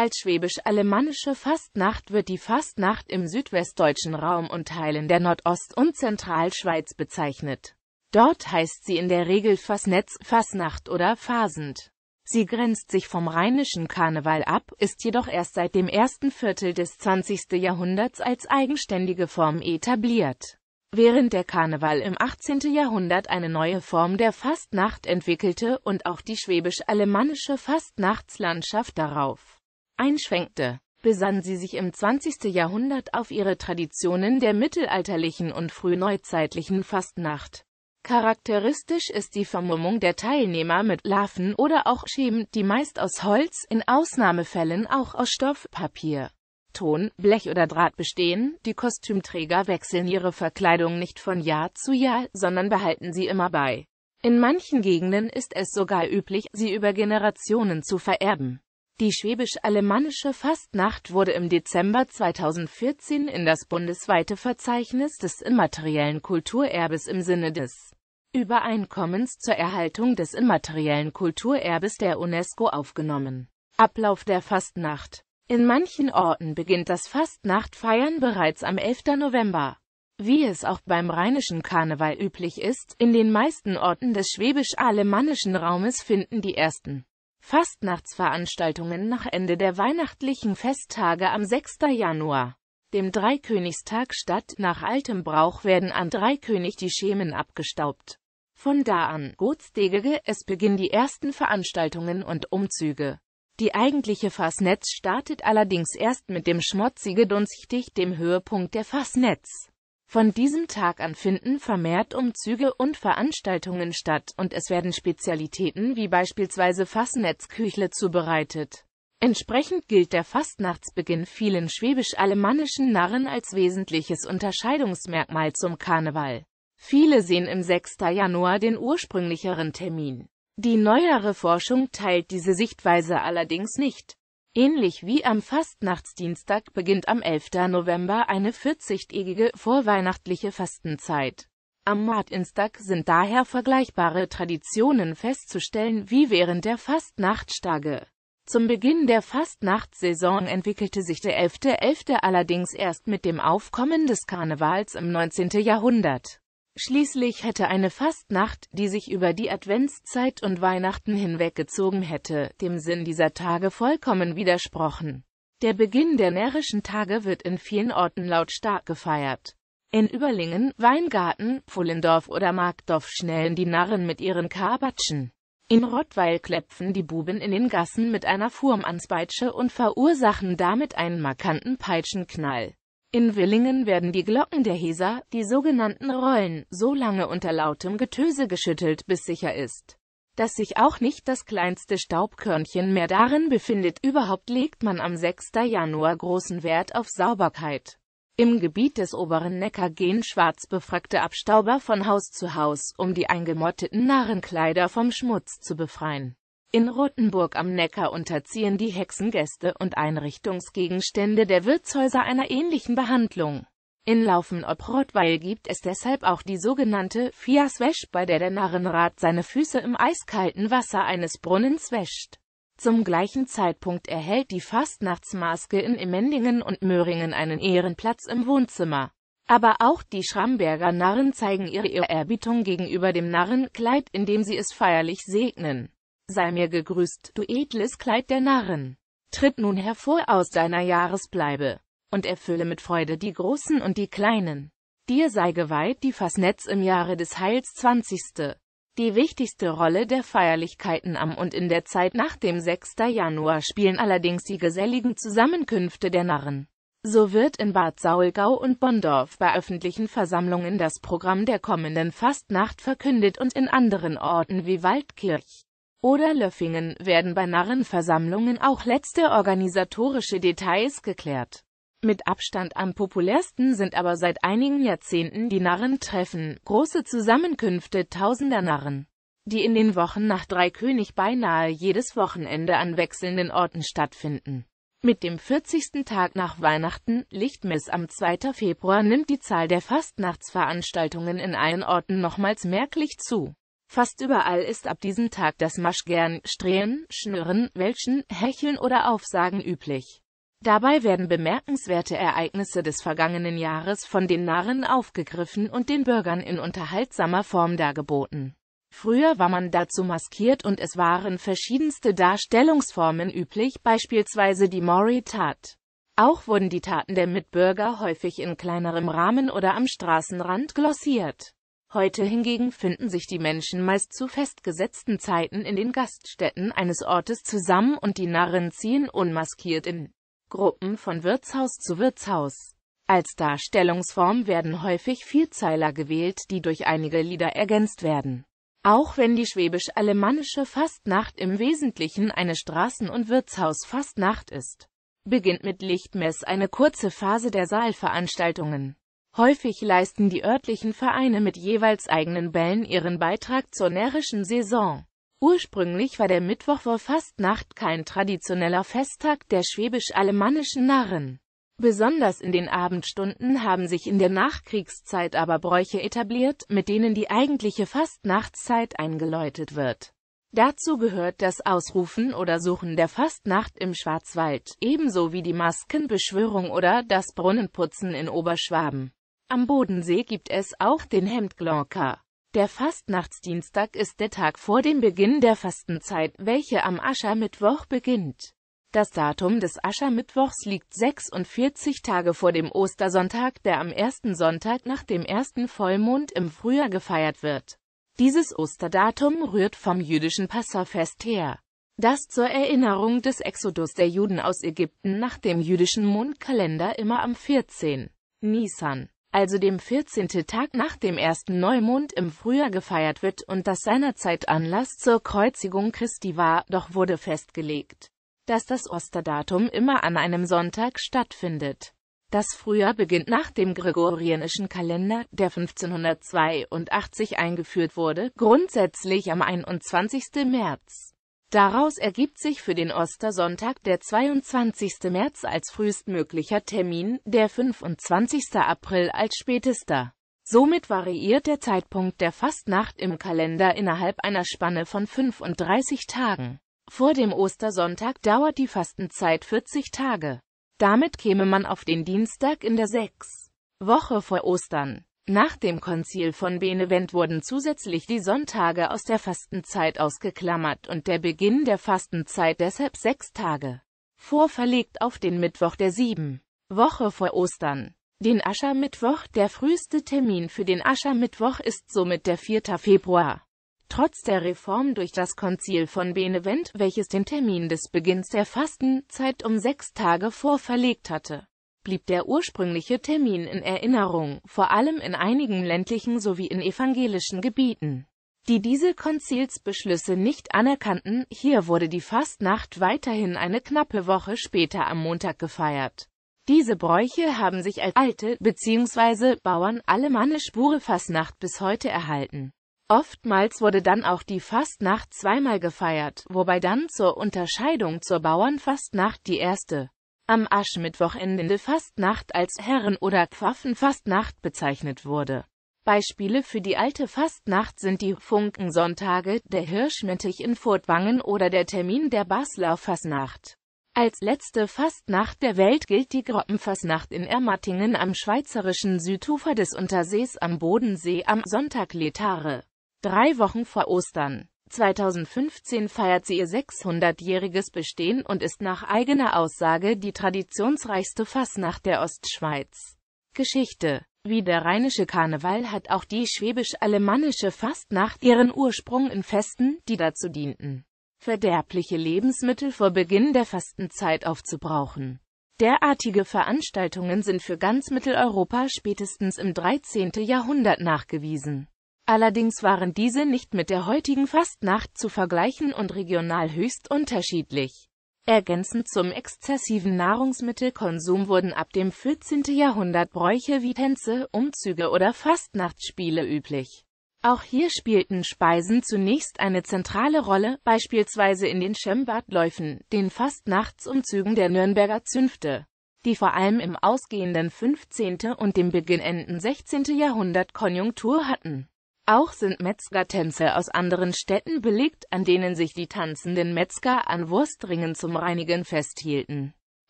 Als schwäbisch-alemannische Fastnacht wird die Fastnacht im südwestdeutschen Raum und Teilen der Nordost- und Zentralschweiz bezeichnet. Dort heißt sie in der Regel Fasnetz, Fasnacht oder Fasend. Sie grenzt sich vom rheinischen Karneval ab, ist jedoch erst seit dem ersten Viertel des 20. Jahrhunderts als eigenständige Form etabliert. Während der Karneval im 18. Jahrhundert eine neue Form der Fastnacht entwickelte und auch die schwäbisch-alemannische Fastnachtslandschaft darauf einschwenkte, besann sie sich im 20. Jahrhundert auf ihre Traditionen der mittelalterlichen und frühneuzeitlichen Fastnacht. Charakteristisch ist die Vermummung der Teilnehmer mit Larven oder auch Schemen, die meist aus Holz, in Ausnahmefällen auch aus Stoff, Papier, Ton, Blech oder Draht bestehen. Die Kostümträger wechseln ihre Verkleidung nicht von Jahr zu Jahr, sondern behalten sie immer bei. In manchen Gegenden ist es sogar üblich, sie über Generationen zu vererben. Die schwäbisch-alemannische Fastnacht wurde im Dezember 2014 in das bundesweite Verzeichnis des immateriellen Kulturerbes im Sinne des Übereinkommens zur Erhaltung des immateriellen Kulturerbes der UNESCO aufgenommen. Ablauf der Fastnacht In manchen Orten beginnt das Fastnachtfeiern bereits am 11. November. Wie es auch beim rheinischen Karneval üblich ist, in den meisten Orten des schwäbisch-alemannischen Raumes finden die ersten Fastnachtsveranstaltungen nach Ende der weihnachtlichen Festtage am 6. Januar, dem Dreikönigstag statt. Nach altem Brauch werden an Dreikönig die Schemen abgestaubt. Von da an, Gotsdegege, es beginnen die ersten Veranstaltungen und Umzüge. Die eigentliche Fassnetz startet allerdings erst mit dem Schmotzige Dunstig, dem Höhepunkt der Fassnetz. Von diesem Tag an finden vermehrt Umzüge und Veranstaltungen statt und es werden Spezialitäten wie beispielsweise Fassnetzküchle zubereitet. Entsprechend gilt der Fastnachtsbeginn vielen schwäbisch-alemannischen Narren als wesentliches Unterscheidungsmerkmal zum Karneval. Viele sehen im 6. Januar den ursprünglicheren Termin. Die neuere Forschung teilt diese Sichtweise allerdings nicht. Ähnlich wie am Fastnachtsdienstag beginnt am 11. November eine 40-tägige vorweihnachtliche Fastenzeit. Am Martinstag sind daher vergleichbare Traditionen festzustellen wie während der Fastnachtstage. Zum Beginn der Fastnachtssaison entwickelte sich der 11.11. .11. allerdings erst mit dem Aufkommen des Karnevals im 19. Jahrhundert Schließlich hätte eine Fastnacht, die sich über die Adventszeit und Weihnachten hinweggezogen hätte, dem Sinn dieser Tage vollkommen widersprochen. Der Beginn der närrischen Tage wird in vielen Orten lautstark gefeiert. In Überlingen, Weingarten, Pfullendorf oder Markdorf schnellen die Narren mit ihren Karbatschen. In Rottweil klepfen die Buben in den Gassen mit einer Furm ans Beitsche und verursachen damit einen markanten Peitschenknall. In Willingen werden die Glocken der Heser, die sogenannten Rollen, so lange unter lautem Getöse geschüttelt, bis sicher ist, dass sich auch nicht das kleinste Staubkörnchen mehr darin befindet. Überhaupt legt man am 6. Januar großen Wert auf Sauberkeit. Im Gebiet des oberen Neckar gehen schwarz Abstauber von Haus zu Haus, um die eingemotteten Narrenkleider vom Schmutz zu befreien. In Rottenburg am Neckar unterziehen die Hexengäste und Einrichtungsgegenstände der Wirtshäuser einer ähnlichen Behandlung. In Laufen ob Rottweil gibt es deshalb auch die sogenannte Fias Wäsch, bei der der Narrenrat seine Füße im eiskalten Wasser eines Brunnens wäscht. Zum gleichen Zeitpunkt erhält die Fastnachtsmaske in Immendingen und Möhringen einen Ehrenplatz im Wohnzimmer. Aber auch die Schramberger Narren zeigen ihre Ehrerbietung gegenüber dem Narrenkleid, indem sie es feierlich segnen. Sei mir gegrüßt, du edles Kleid der Narren. Tritt nun hervor aus deiner Jahresbleibe und erfülle mit Freude die Großen und die Kleinen. Dir sei geweiht die Fassnetz im Jahre des Heils 20. Die wichtigste Rolle der Feierlichkeiten am und in der Zeit nach dem 6. Januar spielen allerdings die geselligen Zusammenkünfte der Narren. So wird in Bad Saulgau und Bondorf bei öffentlichen Versammlungen das Programm der kommenden Fastnacht verkündet und in anderen Orten wie Waldkirch, oder Löffingen werden bei Narrenversammlungen auch letzte organisatorische Details geklärt. Mit Abstand am populärsten sind aber seit einigen Jahrzehnten die Narrentreffen, große Zusammenkünfte tausender Narren, die in den Wochen nach Dreikönig beinahe jedes Wochenende an wechselnden Orten stattfinden. Mit dem 40. Tag nach Weihnachten, Lichtmess am 2. Februar, nimmt die Zahl der Fastnachtsveranstaltungen in allen Orten nochmals merklich zu. Fast überall ist ab diesem Tag das Maschgern, Strähnen, Schnürren, Welschen, Hecheln oder Aufsagen üblich. Dabei werden bemerkenswerte Ereignisse des vergangenen Jahres von den Narren aufgegriffen und den Bürgern in unterhaltsamer Form dargeboten. Früher war man dazu maskiert und es waren verschiedenste Darstellungsformen üblich, beispielsweise die mori tat Auch wurden die Taten der Mitbürger häufig in kleinerem Rahmen oder am Straßenrand glossiert. Heute hingegen finden sich die Menschen meist zu festgesetzten Zeiten in den Gaststätten eines Ortes zusammen und die Narren ziehen unmaskiert in Gruppen von Wirtshaus zu Wirtshaus. Als Darstellungsform werden häufig Vielzeiler gewählt, die durch einige Lieder ergänzt werden. Auch wenn die schwäbisch-alemannische Fastnacht im Wesentlichen eine Straßen- und Wirtshausfastnacht ist, beginnt mit Lichtmess eine kurze Phase der Saalveranstaltungen Häufig leisten die örtlichen Vereine mit jeweils eigenen Bällen ihren Beitrag zur närrischen Saison. Ursprünglich war der Mittwoch vor Fastnacht kein traditioneller Festtag der schwäbisch-alemannischen Narren. Besonders in den Abendstunden haben sich in der Nachkriegszeit aber Bräuche etabliert, mit denen die eigentliche Fastnachtszeit eingeläutet wird. Dazu gehört das Ausrufen oder Suchen der Fastnacht im Schwarzwald, ebenso wie die Maskenbeschwörung oder das Brunnenputzen in Oberschwaben. Am Bodensee gibt es auch den Hemdglocker. Der Fastnachtsdienstag ist der Tag vor dem Beginn der Fastenzeit, welche am Aschermittwoch beginnt. Das Datum des Aschermittwochs liegt 46 Tage vor dem Ostersonntag, der am ersten Sonntag nach dem ersten Vollmond im Frühjahr gefeiert wird. Dieses Osterdatum rührt vom jüdischen Passafest her, das zur Erinnerung des Exodus der Juden aus Ägypten nach dem jüdischen Mondkalender immer am 14. Nisan also dem 14. Tag nach dem ersten Neumond im Frühjahr gefeiert wird und das seinerzeit Anlass zur Kreuzigung Christi war, doch wurde festgelegt, dass das Osterdatum immer an einem Sonntag stattfindet. Das Frühjahr beginnt nach dem gregorianischen Kalender, der 1582 eingeführt wurde, grundsätzlich am 21. März. Daraus ergibt sich für den Ostersonntag der 22. März als frühestmöglicher Termin, der 25. April als spätester. Somit variiert der Zeitpunkt der Fastnacht im Kalender innerhalb einer Spanne von 35 Tagen. Vor dem Ostersonntag dauert die Fastenzeit 40 Tage. Damit käme man auf den Dienstag in der 6. Woche vor Ostern. Nach dem Konzil von Benevent wurden zusätzlich die Sonntage aus der Fastenzeit ausgeklammert und der Beginn der Fastenzeit deshalb sechs Tage vorverlegt auf den Mittwoch der sieben Woche vor Ostern. Den Aschermittwoch, der früheste Termin für den Aschermittwoch ist somit der 4. Februar. Trotz der Reform durch das Konzil von Benevent, welches den Termin des Beginns der Fastenzeit um sechs Tage vorverlegt hatte, blieb der ursprüngliche Termin in Erinnerung, vor allem in einigen ländlichen sowie in evangelischen Gebieten, die diese Konzilsbeschlüsse nicht anerkannten. Hier wurde die Fastnacht weiterhin eine knappe Woche später am Montag gefeiert. Diese Bräuche haben sich als alte bzw. Bauern bauernalemannisch Burefastnacht bis heute erhalten. Oftmals wurde dann auch die Fastnacht zweimal gefeiert, wobei dann zur Unterscheidung zur Bauernfastnacht die erste am Aschmittwochenende Fastnacht als Herren- oder Pfaffenfastnacht bezeichnet wurde. Beispiele für die alte Fastnacht sind die Funkensonntage, der Hirschmittich in Furtwangen oder der Termin der Basler Fastnacht. Als letzte Fastnacht der Welt gilt die Groppenfastnacht in Ermattingen am schweizerischen Südufer des Untersees am Bodensee am Sonntag Letare. Drei Wochen vor Ostern. 2015 feiert sie ihr 600-jähriges Bestehen und ist nach eigener Aussage die traditionsreichste Fasnacht der Ostschweiz. Geschichte Wie der rheinische Karneval hat auch die schwäbisch-alemannische Fastnacht ihren Ursprung in Festen, die dazu dienten, verderbliche Lebensmittel vor Beginn der Fastenzeit aufzubrauchen. Derartige Veranstaltungen sind für ganz Mitteleuropa spätestens im 13. Jahrhundert nachgewiesen. Allerdings waren diese nicht mit der heutigen Fastnacht zu vergleichen und regional höchst unterschiedlich. Ergänzend zum exzessiven Nahrungsmittelkonsum wurden ab dem 14. Jahrhundert Bräuche wie Tänze, Umzüge oder Fastnachtsspiele üblich. Auch hier spielten Speisen zunächst eine zentrale Rolle, beispielsweise in den Schembadläufen, den Fastnachtsumzügen der Nürnberger Zünfte, die vor allem im ausgehenden 15. und dem beginnenden 16. Jahrhundert Konjunktur hatten. Auch sind Metzgertänze aus anderen Städten belegt, an denen sich die tanzenden Metzger an Wurstringen zum Reinigen festhielten.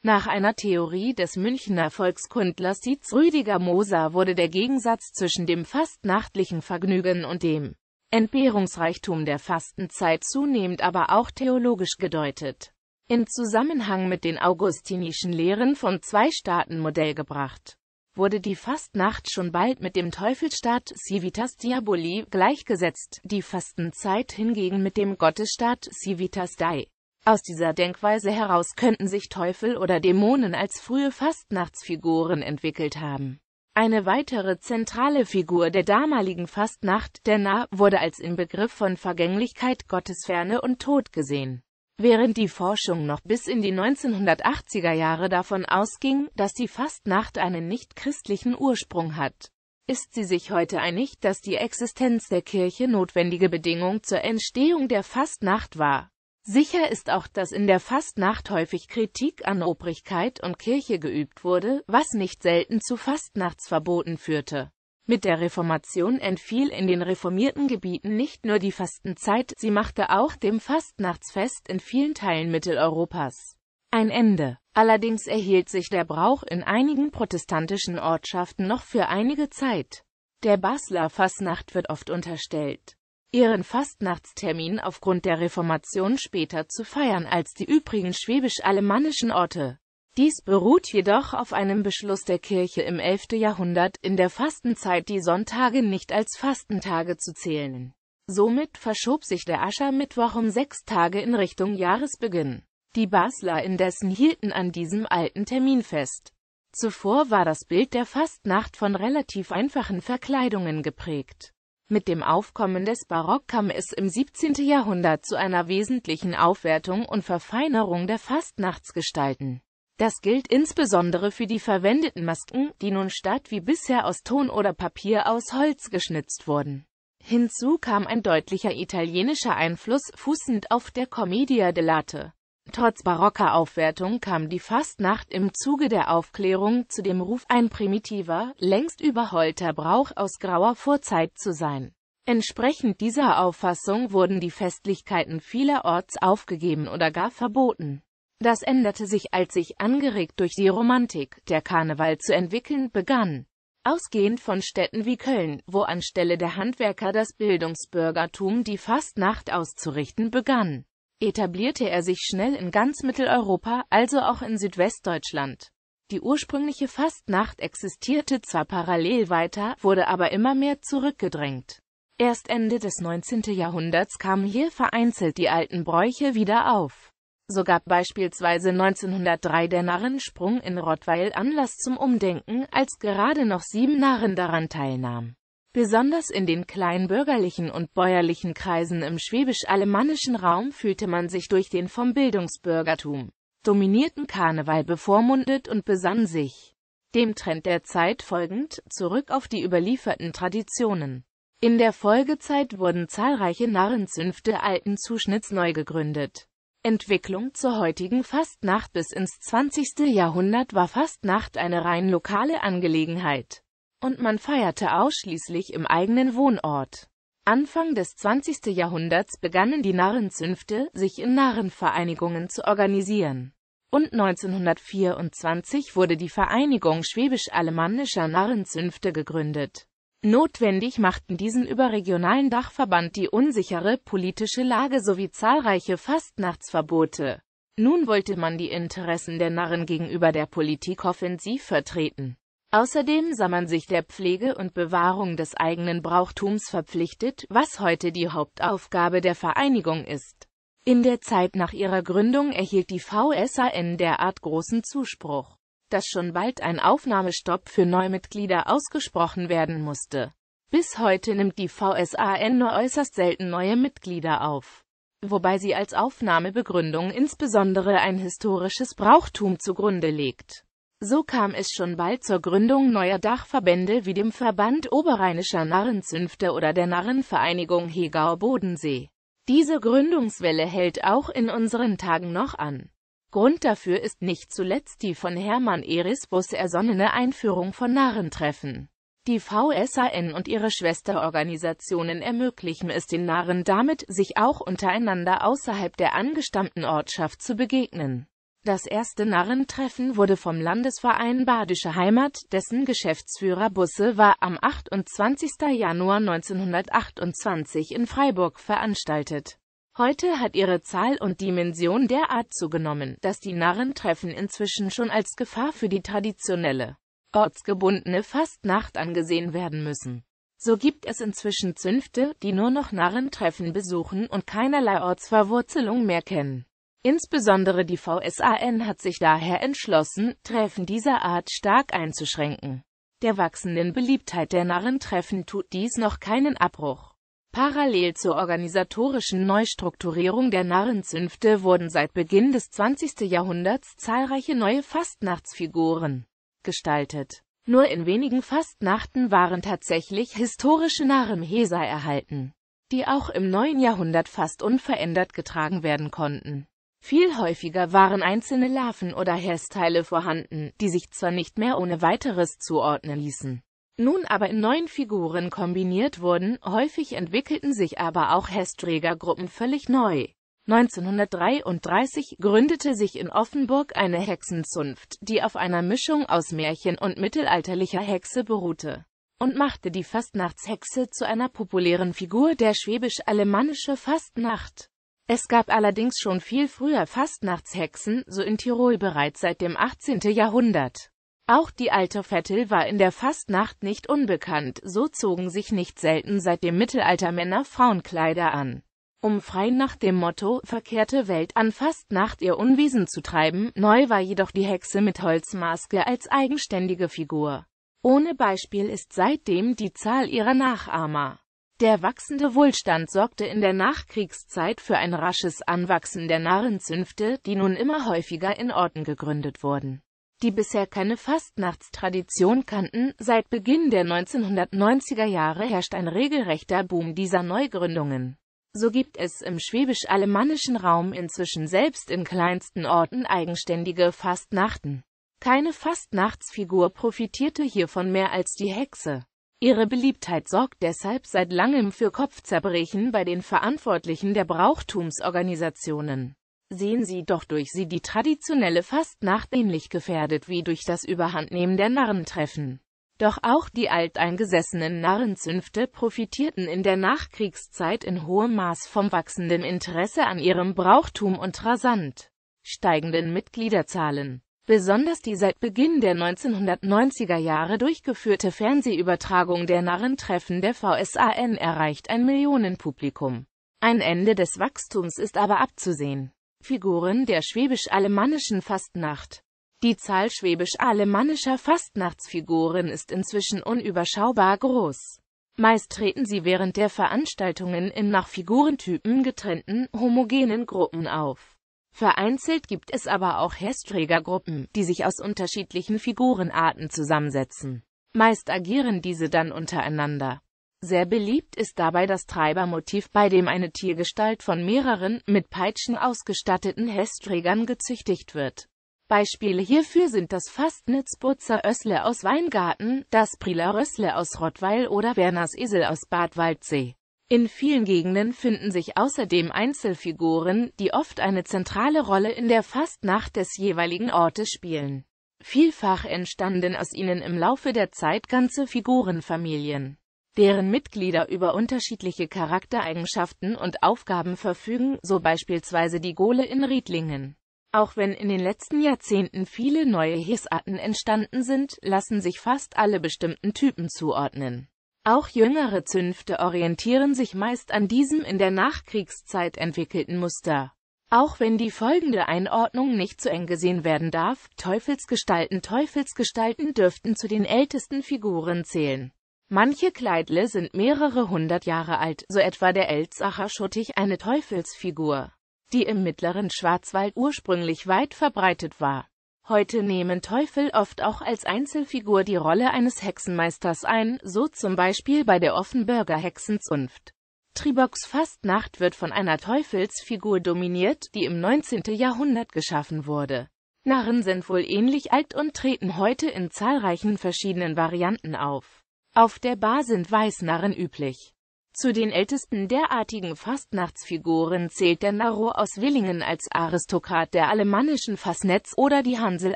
Nach einer Theorie des Münchner Volkskundlers Dietz Rüdiger Moser wurde der Gegensatz zwischen dem fast nachtlichen Vergnügen und dem Entbehrungsreichtum der Fastenzeit zunehmend aber auch theologisch gedeutet. In Zusammenhang mit den augustinischen Lehren vom Zwei-Staaten-Modell gebracht wurde die Fastnacht schon bald mit dem Teufelstaat Civitas Diaboli gleichgesetzt, die Fastenzeit hingegen mit dem Gottesstaat Civitas Dei. Aus dieser Denkweise heraus könnten sich Teufel oder Dämonen als frühe Fastnachtsfiguren entwickelt haben. Eine weitere zentrale Figur der damaligen Fastnacht, der Narr, wurde als Inbegriff von Vergänglichkeit, Gottesferne und Tod gesehen. Während die Forschung noch bis in die 1980er Jahre davon ausging, dass die Fastnacht einen nicht-christlichen Ursprung hat, ist sie sich heute einig, dass die Existenz der Kirche notwendige Bedingung zur Entstehung der Fastnacht war. Sicher ist auch, dass in der Fastnacht häufig Kritik an Obrigkeit und Kirche geübt wurde, was nicht selten zu Fastnachtsverboten führte. Mit der Reformation entfiel in den reformierten Gebieten nicht nur die Fastenzeit, sie machte auch dem Fastnachtsfest in vielen Teilen Mitteleuropas ein Ende. Allerdings erhielt sich der Brauch in einigen protestantischen Ortschaften noch für einige Zeit. Der Basler Fastnacht wird oft unterstellt, ihren Fastnachtstermin aufgrund der Reformation später zu feiern als die übrigen schwäbisch-alemannischen Orte. Dies beruht jedoch auf einem Beschluss der Kirche im 11. Jahrhundert, in der Fastenzeit die Sonntage nicht als Fastentage zu zählen. Somit verschob sich der Aschermittwoch um sechs Tage in Richtung Jahresbeginn. Die Basler indessen hielten an diesem alten Termin fest. Zuvor war das Bild der Fastnacht von relativ einfachen Verkleidungen geprägt. Mit dem Aufkommen des Barock kam es im 17. Jahrhundert zu einer wesentlichen Aufwertung und Verfeinerung der Fastnachtsgestalten. Das gilt insbesondere für die verwendeten Masken, die nun statt wie bisher aus Ton oder Papier aus Holz geschnitzt wurden. Hinzu kam ein deutlicher italienischer Einfluss, fußend auf der Commedia dell'arte. Trotz barocker Aufwertung kam die Fastnacht im Zuge der Aufklärung zu dem Ruf, ein primitiver, längst überholter Brauch aus grauer Vorzeit zu sein. Entsprechend dieser Auffassung wurden die Festlichkeiten vielerorts aufgegeben oder gar verboten. Das änderte sich, als sich, angeregt durch die Romantik, der Karneval zu entwickeln begann. Ausgehend von Städten wie Köln, wo anstelle der Handwerker das Bildungsbürgertum die Fastnacht auszurichten begann, etablierte er sich schnell in ganz Mitteleuropa, also auch in Südwestdeutschland. Die ursprüngliche Fastnacht existierte zwar parallel weiter, wurde aber immer mehr zurückgedrängt. Erst Ende des 19. Jahrhunderts kamen hier vereinzelt die alten Bräuche wieder auf. So gab beispielsweise 1903 der Narrensprung in Rottweil Anlass zum Umdenken, als gerade noch sieben Narren daran teilnahmen. Besonders in den kleinbürgerlichen und bäuerlichen Kreisen im schwäbisch-alemannischen Raum fühlte man sich durch den vom Bildungsbürgertum dominierten Karneval bevormundet und besann sich, dem Trend der Zeit folgend, zurück auf die überlieferten Traditionen. In der Folgezeit wurden zahlreiche Narrenzünfte alten Zuschnitts neu gegründet. Entwicklung zur heutigen Fastnacht Bis ins 20. Jahrhundert war Fastnacht eine rein lokale Angelegenheit, und man feierte ausschließlich im eigenen Wohnort. Anfang des 20. Jahrhunderts begannen die Narrenzünfte, sich in Narrenvereinigungen zu organisieren. Und 1924 wurde die Vereinigung schwäbisch-alemannischer Narrenzünfte gegründet Notwendig machten diesen überregionalen Dachverband die unsichere politische Lage sowie zahlreiche Fastnachtsverbote. Nun wollte man die Interessen der Narren gegenüber der Politik offensiv vertreten. Außerdem sah man sich der Pflege und Bewahrung des eigenen Brauchtums verpflichtet, was heute die Hauptaufgabe der Vereinigung ist. In der Zeit nach ihrer Gründung erhielt die VSAN derart großen Zuspruch dass schon bald ein Aufnahmestopp für Neumitglieder ausgesprochen werden musste. Bis heute nimmt die VSAN nur äußerst selten neue Mitglieder auf, wobei sie als Aufnahmebegründung insbesondere ein historisches Brauchtum zugrunde legt. So kam es schon bald zur Gründung neuer Dachverbände wie dem Verband Oberrheinischer Narrenzünfte oder der Narrenvereinigung Hegauer Bodensee. Diese Gründungswelle hält auch in unseren Tagen noch an. Grund dafür ist nicht zuletzt die von Hermann Erisbus ersonnene Einführung von Narrentreffen. Die VSAN und ihre Schwesterorganisationen ermöglichen es den Narren damit, sich auch untereinander außerhalb der angestammten Ortschaft zu begegnen. Das erste Narrentreffen wurde vom Landesverein Badische Heimat, dessen Geschäftsführer Busse war, am 28. Januar 1928 in Freiburg veranstaltet Heute hat ihre Zahl und Dimension derart zugenommen, dass die Narrentreffen inzwischen schon als Gefahr für die traditionelle, ortsgebundene Fastnacht angesehen werden müssen. So gibt es inzwischen Zünfte, die nur noch Narrentreffen besuchen und keinerlei Ortsverwurzelung mehr kennen. Insbesondere die VSAN hat sich daher entschlossen, Treffen dieser Art stark einzuschränken. Der wachsenden Beliebtheit der Narrentreffen tut dies noch keinen Abbruch. Parallel zur organisatorischen Neustrukturierung der Narrenzünfte wurden seit Beginn des 20. Jahrhunderts zahlreiche neue Fastnachtsfiguren gestaltet. Nur in wenigen Fastnachten waren tatsächlich historische Narrenhäser erhalten, die auch im neuen Jahrhundert fast unverändert getragen werden konnten. Viel häufiger waren einzelne Larven oder Hersteile vorhanden, die sich zwar nicht mehr ohne weiteres zuordnen ließen, nun aber in neuen Figuren kombiniert wurden, häufig entwickelten sich aber auch Hexträgergruppen völlig neu. 1933 gründete sich in Offenburg eine Hexenzunft, die auf einer Mischung aus Märchen und mittelalterlicher Hexe beruhte und machte die Fastnachtshexe zu einer populären Figur der schwäbisch-alemannische Fastnacht. Es gab allerdings schon viel früher Fastnachtshexen, so in Tirol bereits seit dem 18. Jahrhundert. Auch die alte Vettel war in der Fastnacht nicht unbekannt, so zogen sich nicht selten seit dem Mittelalter Männer Frauenkleider an. Um frei nach dem Motto verkehrte Welt an Fastnacht ihr Unwesen zu treiben, neu war jedoch die Hexe mit Holzmaske als eigenständige Figur. Ohne Beispiel ist seitdem die Zahl ihrer Nachahmer. Der wachsende Wohlstand sorgte in der Nachkriegszeit für ein rasches Anwachsen der Narrenzünfte, die nun immer häufiger in Orten gegründet wurden die bisher keine Fastnachtstradition kannten. Seit Beginn der 1990er Jahre herrscht ein regelrechter Boom dieser Neugründungen. So gibt es im schwäbisch-alemannischen Raum inzwischen selbst in kleinsten Orten eigenständige Fastnachten. Keine Fastnachtsfigur profitierte hiervon mehr als die Hexe. Ihre Beliebtheit sorgt deshalb seit langem für Kopfzerbrechen bei den Verantwortlichen der Brauchtumsorganisationen sehen sie doch durch sie die traditionelle fast ähnlich gefährdet wie durch das Überhandnehmen der Narrentreffen. Doch auch die alteingesessenen Narrenzünfte profitierten in der Nachkriegszeit in hohem Maß vom wachsenden Interesse an ihrem Brauchtum und rasant steigenden Mitgliederzahlen. Besonders die seit Beginn der 1990er Jahre durchgeführte Fernsehübertragung der Narrentreffen der VSAN erreicht ein Millionenpublikum. Ein Ende des Wachstums ist aber abzusehen. Figuren der schwäbisch-alemannischen Fastnacht Die Zahl schwäbisch-alemannischer Fastnachtsfiguren ist inzwischen unüberschaubar groß. Meist treten sie während der Veranstaltungen in nach Figurentypen getrennten, homogenen Gruppen auf. Vereinzelt gibt es aber auch Hestträgergruppen, die sich aus unterschiedlichen Figurenarten zusammensetzen. Meist agieren diese dann untereinander. Sehr beliebt ist dabei das Treibermotiv, bei dem eine Tiergestalt von mehreren, mit Peitschen ausgestatteten Hässträgern gezüchtigt wird. Beispiele hierfür sind das Fastnitz-Butzer Össle aus Weingarten, das Prieler Rössle aus Rottweil oder Werners Esel aus Bad Waldsee. In vielen Gegenden finden sich außerdem Einzelfiguren, die oft eine zentrale Rolle in der Fastnacht des jeweiligen Ortes spielen. Vielfach entstanden aus ihnen im Laufe der Zeit ganze Figurenfamilien deren Mitglieder über unterschiedliche Charaktereigenschaften und Aufgaben verfügen, so beispielsweise die Gole in Riedlingen. Auch wenn in den letzten Jahrzehnten viele neue Hissarten entstanden sind, lassen sich fast alle bestimmten Typen zuordnen. Auch jüngere Zünfte orientieren sich meist an diesem in der Nachkriegszeit entwickelten Muster. Auch wenn die folgende Einordnung nicht zu eng gesehen werden darf, Teufelsgestalten Teufelsgestalten dürften zu den ältesten Figuren zählen. Manche Kleidle sind mehrere hundert Jahre alt, so etwa der Elzacher Schuttich, eine Teufelsfigur, die im mittleren Schwarzwald ursprünglich weit verbreitet war. Heute nehmen Teufel oft auch als Einzelfigur die Rolle eines Hexenmeisters ein, so zum Beispiel bei der Offenburger Hexenzunft. Tribox Fastnacht wird von einer Teufelsfigur dominiert, die im 19. Jahrhundert geschaffen wurde. Narren sind wohl ähnlich alt und treten heute in zahlreichen verschiedenen Varianten auf. Auf der Bar sind Weißnarren üblich. Zu den ältesten derartigen Fastnachtsfiguren zählt der Narro aus Willingen als Aristokrat der alemannischen Fassnetz oder die Hansel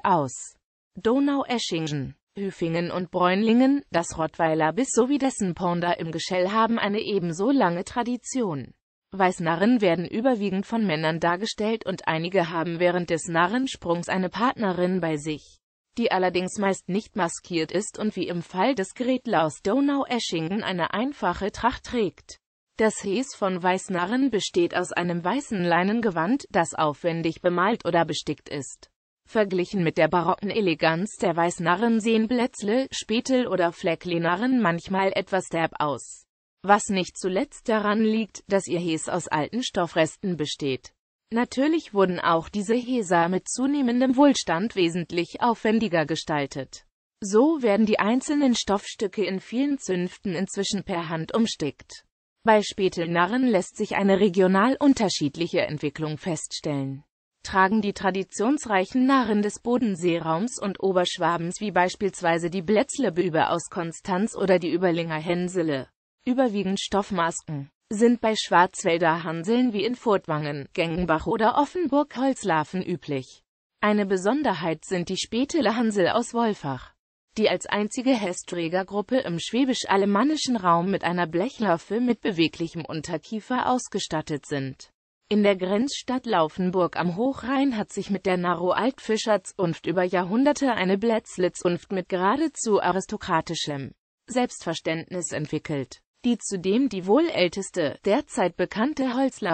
aus Donaueschingen. Hüfingen und Bräunlingen, das Rottweiler bis sowie dessen Ponder im Geschell haben eine ebenso lange Tradition. Weißnarren werden überwiegend von Männern dargestellt und einige haben während des Narrensprungs eine Partnerin bei sich die allerdings meist nicht maskiert ist und wie im Fall des Gretler aus Donau-Eschingen eine einfache Tracht trägt. Das Hes von Weißnarren besteht aus einem weißen Leinengewand, das aufwendig bemalt oder bestickt ist. Verglichen mit der barocken Eleganz der Weißnarren sehen Blätzle, Spätel oder Flecklinarren manchmal etwas derb aus. Was nicht zuletzt daran liegt, dass ihr Hes aus alten Stoffresten besteht. Natürlich wurden auch diese Häuser mit zunehmendem Wohlstand wesentlich aufwendiger gestaltet. So werden die einzelnen Stoffstücke in vielen Zünften inzwischen per Hand umstickt. Bei Spätelnarren lässt sich eine regional unterschiedliche Entwicklung feststellen. Tragen die traditionsreichen Narren des Bodenseeraums und Oberschwabens wie beispielsweise die Blätzlebübe aus Konstanz oder die Überlinger Hänsele überwiegend Stoffmasken sind bei Schwarzwälder Hanseln wie in Furtwangen, Gengenbach oder Offenburg-Holzlarven üblich. Eine Besonderheit sind die Spätele Hansel aus Wolfach, die als einzige Hestträgergruppe im schwäbisch-alemannischen Raum mit einer Blechlarve mit beweglichem Unterkiefer ausgestattet sind. In der Grenzstadt Laufenburg am Hochrhein hat sich mit der Narro-Altfischerzunft über Jahrhunderte eine Blätzlitzunft mit geradezu aristokratischem Selbstverständnis entwickelt die zudem die wohlälteste, derzeit bekannte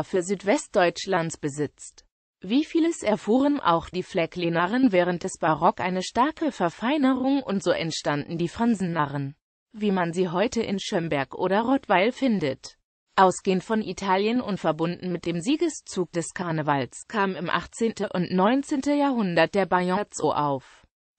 für Südwestdeutschlands besitzt. Wie vieles erfuhren auch die Flecklenarren während des Barock eine starke Verfeinerung und so entstanden die Fransennarren, wie man sie heute in Schömberg oder Rottweil findet. Ausgehend von Italien und verbunden mit dem Siegeszug des Karnevals, kam im 18. und 19. Jahrhundert der Bajazzo auf.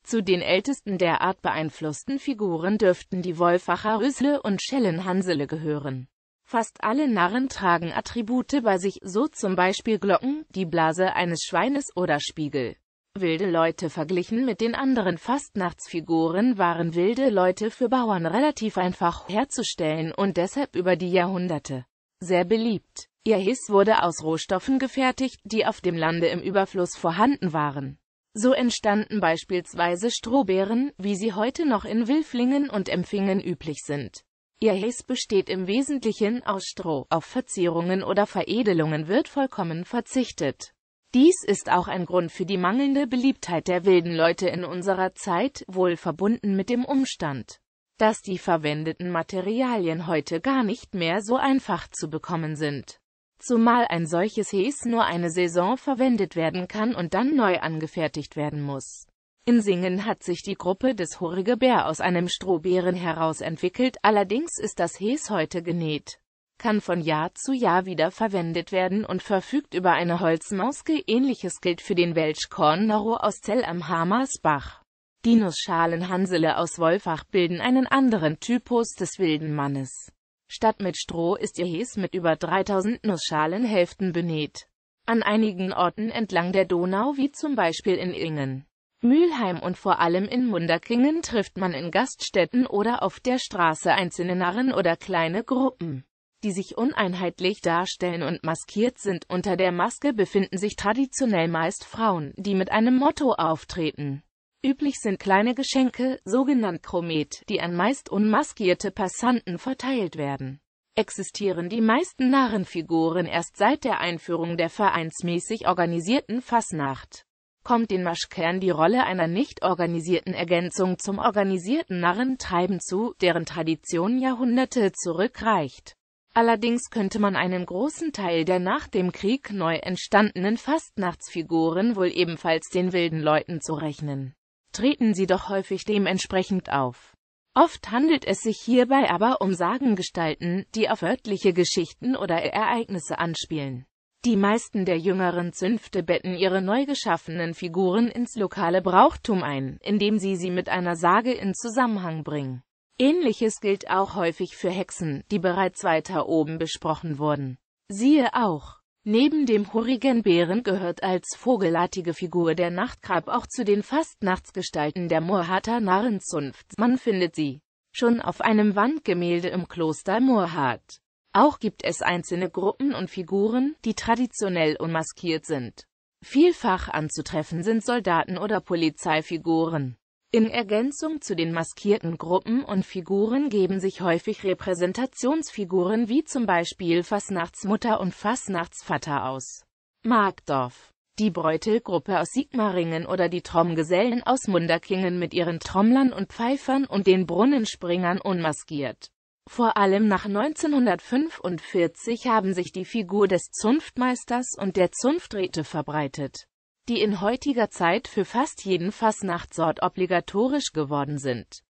Zu den ältesten derart beeinflussten Figuren dürften die Wolfacher Rüsle und Schellenhansele gehören. Fast alle Narren tragen Attribute bei sich, so zum Beispiel Glocken, die Blase eines Schweines oder Spiegel. Wilde Leute verglichen mit den anderen Fastnachtsfiguren waren wilde Leute für Bauern relativ einfach herzustellen und deshalb über die Jahrhunderte sehr beliebt. Ihr Hiss wurde aus Rohstoffen gefertigt, die auf dem Lande im Überfluss vorhanden waren. So entstanden beispielsweise Strohbeeren, wie sie heute noch in Wilflingen und Empfingen üblich sind. Ihr Häs besteht im Wesentlichen aus Stroh, auf Verzierungen oder Veredelungen wird vollkommen verzichtet. Dies ist auch ein Grund für die mangelnde Beliebtheit der wilden Leute in unserer Zeit, wohl verbunden mit dem Umstand, dass die verwendeten Materialien heute gar nicht mehr so einfach zu bekommen sind zumal ein solches Häs nur eine Saison verwendet werden kann und dann neu angefertigt werden muss. In Singen hat sich die Gruppe des Horige Bär aus einem Strohbären heraus entwickelt, allerdings ist das Häs heute genäht, kann von Jahr zu Jahr wieder verwendet werden und verfügt über eine Holzmaske. Ähnliches gilt für den Welschkornaro aus Zell am Hamersbach. Dinos Schalenhansele aus Wolfach bilden einen anderen Typus des wilden Mannes. Statt mit Stroh ist ihr Häs mit über 3000 Nussschalenhälften benäht. An einigen Orten entlang der Donau wie zum Beispiel in Ingen, Mülheim und vor allem in Munderkingen trifft man in Gaststätten oder auf der Straße einzelne Narren oder kleine Gruppen, die sich uneinheitlich darstellen und maskiert sind. Unter der Maske befinden sich traditionell meist Frauen, die mit einem Motto auftreten. Üblich sind kleine Geschenke, sogenannt Chromet, die an meist unmaskierte Passanten verteilt werden. Existieren die meisten Narrenfiguren erst seit der Einführung der vereinsmäßig organisierten Fasnacht. Kommt den Maschkern die Rolle einer nicht organisierten Ergänzung zum organisierten Narrentreiben zu, deren Tradition Jahrhunderte zurückreicht. Allerdings könnte man einen großen Teil der nach dem Krieg neu entstandenen Fastnachtsfiguren wohl ebenfalls den wilden Leuten zurechnen treten sie doch häufig dementsprechend auf. Oft handelt es sich hierbei aber um Sagengestalten, die auf örtliche Geschichten oder Ereignisse anspielen. Die meisten der jüngeren Zünfte betten ihre neu geschaffenen Figuren ins lokale Brauchtum ein, indem sie sie mit einer Sage in Zusammenhang bringen. Ähnliches gilt auch häufig für Hexen, die bereits weiter oben besprochen wurden. Siehe auch Neben dem Bären gehört als vogelartige Figur der Nachtkrab auch zu den Fastnachtsgestalten der Murhater Narrenzunft. Man findet sie schon auf einem Wandgemälde im Kloster Murhat. Auch gibt es einzelne Gruppen und Figuren, die traditionell unmaskiert sind. Vielfach anzutreffen sind Soldaten- oder Polizeifiguren. In Ergänzung zu den maskierten Gruppen und Figuren geben sich häufig Repräsentationsfiguren wie zum Beispiel Fasnachtsmutter und Fasnachtsvater aus Markdorf, die Bräutelgruppe aus Sigmaringen oder die Trommgesellen aus Munderkingen mit ihren Trommlern und Pfeifern und den Brunnenspringern unmaskiert. Vor allem nach 1945 haben sich die Figur des Zunftmeisters und der Zunfträte verbreitet die in heutiger Zeit für fast jeden Fassnachtsort obligatorisch geworden sind